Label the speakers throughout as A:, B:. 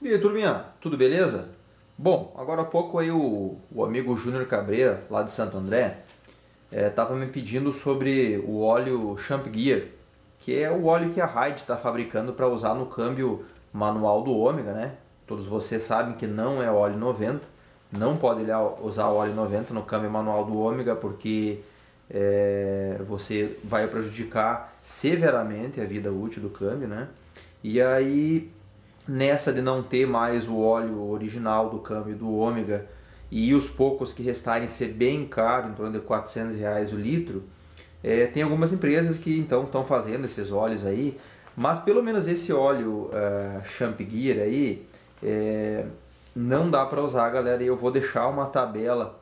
A: E aí, turminha, tudo beleza? Bom, agora há pouco aí o, o amigo Júnior Cabreira, lá de Santo André, estava eh, é, me pedindo sobre o óleo Champ Gear, que é o óleo que a Hyde está fabricando para usar no câmbio manual do Ômega, né? Todos vocês sabem que não é óleo 90, não pode usar óleo 90 no câmbio manual do Ômega, porque é, você vai prejudicar severamente a vida útil do câmbio, né? E aí nessa de não ter mais o óleo original do câmbio do ômega e os poucos que restarem ser bem caro, em torno de 400 reais o litro, é, tem algumas empresas que então estão fazendo esses óleos aí, mas pelo menos esse óleo uh, Gear aí é, não dá para usar, galera. E eu vou deixar uma tabela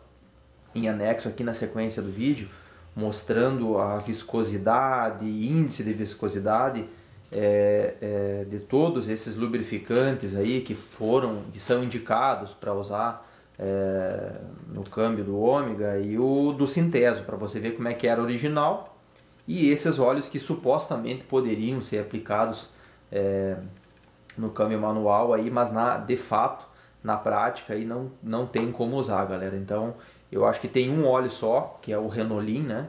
A: em anexo aqui na sequência do vídeo mostrando a viscosidade, índice de viscosidade é, é, de todos esses lubrificantes aí que foram, que são indicados para usar é, no câmbio do ômega e o do sinteso, para você ver como é que era original e esses óleos que supostamente poderiam ser aplicados é, no câmbio manual aí, mas na, de fato na prática aí não, não tem como usar, galera. Então eu acho que tem um óleo só, que é o Renolin, né?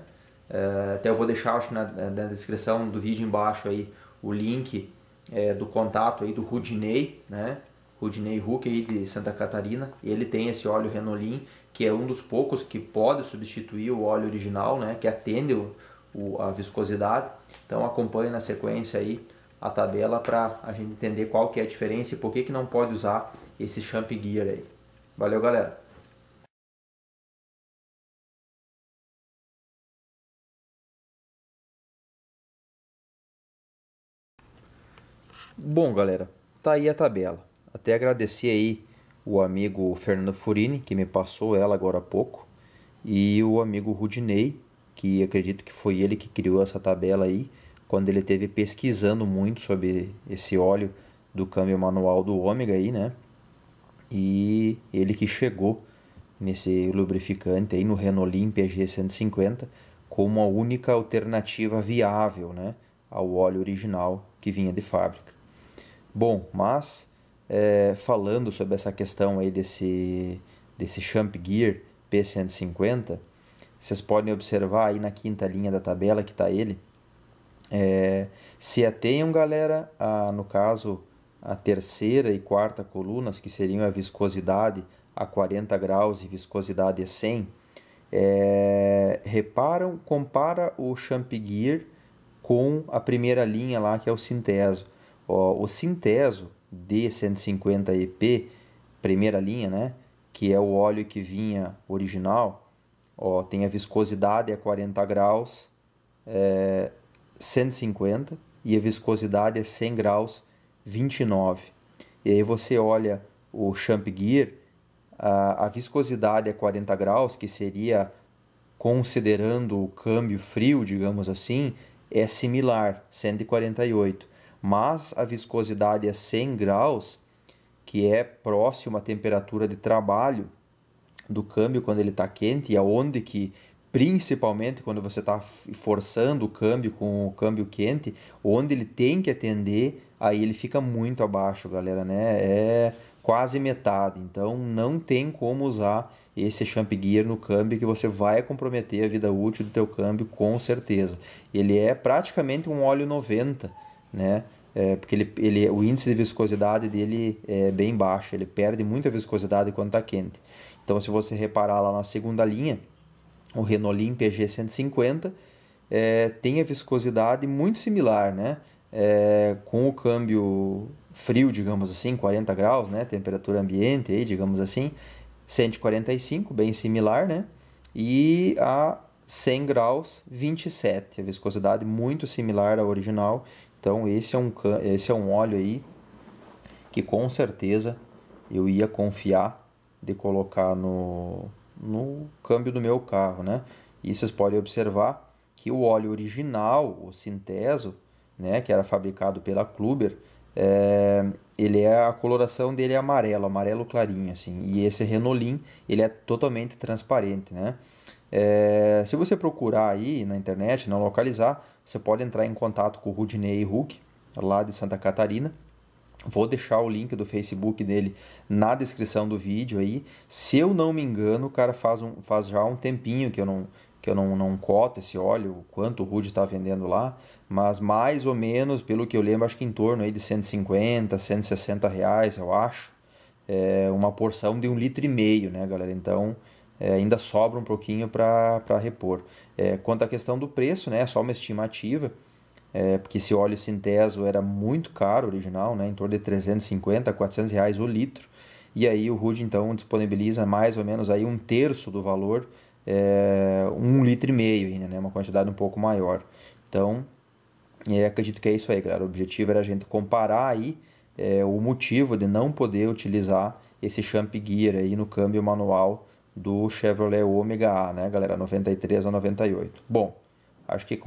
A: É, até eu vou deixar acho, na, na descrição do vídeo embaixo aí o link é, do contato aí do Rudinei, né? Rudinei Huck aí de Santa Catarina, ele tem esse óleo Renolin, que é um dos poucos que pode substituir o óleo original, né? Que atende o, o a viscosidade. Então acompanhe na sequência aí a tabela para a gente entender qual que é a diferença e por que, que não pode usar esse Champ Gear aí. Valeu, galera! Bom, galera, tá aí a tabela. Até agradecer aí o amigo Fernando Furini, que me passou ela agora há pouco, e o amigo Rudinei, que acredito que foi ele que criou essa tabela aí, quando ele teve pesquisando muito sobre esse óleo do câmbio manual do Ômega aí, né? E ele que chegou nesse lubrificante aí no Renolin PG 150 como a única alternativa viável, né, ao óleo original que vinha de fábrica. Bom, mas é, falando sobre essa questão aí desse, desse Champ Gear P150, vocês podem observar aí na quinta linha da tabela que está ele. É, se atenham, galera, a, no caso, a terceira e quarta colunas, que seriam a viscosidade a 40 graus e viscosidade a 100. É, reparam, compara o Champ Gear com a primeira linha lá, que é o Sinteso o, o Sinteso D150EP, primeira linha, né? Que é o óleo que vinha original, ó, tem a viscosidade a 40 graus, é, 150, e a viscosidade é 100 graus, 29. E aí você olha o Champ Gear, a, a viscosidade a 40 graus, que seria considerando o câmbio frio, digamos assim, é similar, 148 mas a viscosidade é 100 graus, que é próximo à temperatura de trabalho do câmbio quando ele está quente e aonde é que principalmente quando você está forçando o câmbio com o câmbio quente, onde ele tem que atender, aí ele fica muito abaixo, galera, né? É quase metade. Então não tem como usar esse champ gear no câmbio que você vai comprometer a vida útil do teu câmbio com certeza. Ele é praticamente um óleo 90 né? É, porque ele, ele, o índice de viscosidade dele é bem baixo, ele perde muita viscosidade quando está quente. Então, se você reparar lá na segunda linha, o Renolin PG 150 é, tem a viscosidade muito similar, né? É, com o câmbio frio, digamos assim, 40 graus, né? Temperatura ambiente, aí, digamos assim, 145, bem similar, né? E a 100 graus, 27. A viscosidade muito similar à original então esse é um esse é um óleo aí que com certeza eu ia confiar de colocar no no câmbio do meu carro, né? E vocês podem observar que o óleo original, o Sinteso, né, que era fabricado pela Kluber, é, ele é a coloração dele é amarelo, amarelo clarinho assim. E esse Renolin, ele é totalmente transparente, né? É, se você procurar aí na internet, não localizar, você pode entrar em contato com o Rudinei Huck, lá de Santa Catarina. Vou deixar o link do Facebook dele na descrição do vídeo aí. Se eu não me engano, o cara faz, um, faz já um tempinho que eu não que eu não, não coto esse óleo, quanto o Rude está vendendo lá, mas mais ou menos, pelo que eu lembro, acho que em torno aí de 150, 160 reais, eu acho, é uma porção de um litro e meio, né, galera? Então, é, ainda sobra um pouquinho para repor. É, quanto à questão do preço, né, é só uma estimativa, é, porque esse óleo sinteso era muito caro original, né, em torno de 350 a 400 reais o litro, e aí o RUD então disponibiliza mais ou menos aí um terço do valor, é, um litro e meio ainda, né, uma quantidade um pouco maior. Então, é, acredito que é isso aí, galera. O objetivo era a gente comparar aí é, o motivo de não poder utilizar esse champ gear aí no câmbio manual do Chevrolet Omega A, né, galera? 93 a 98. Bom, acho que com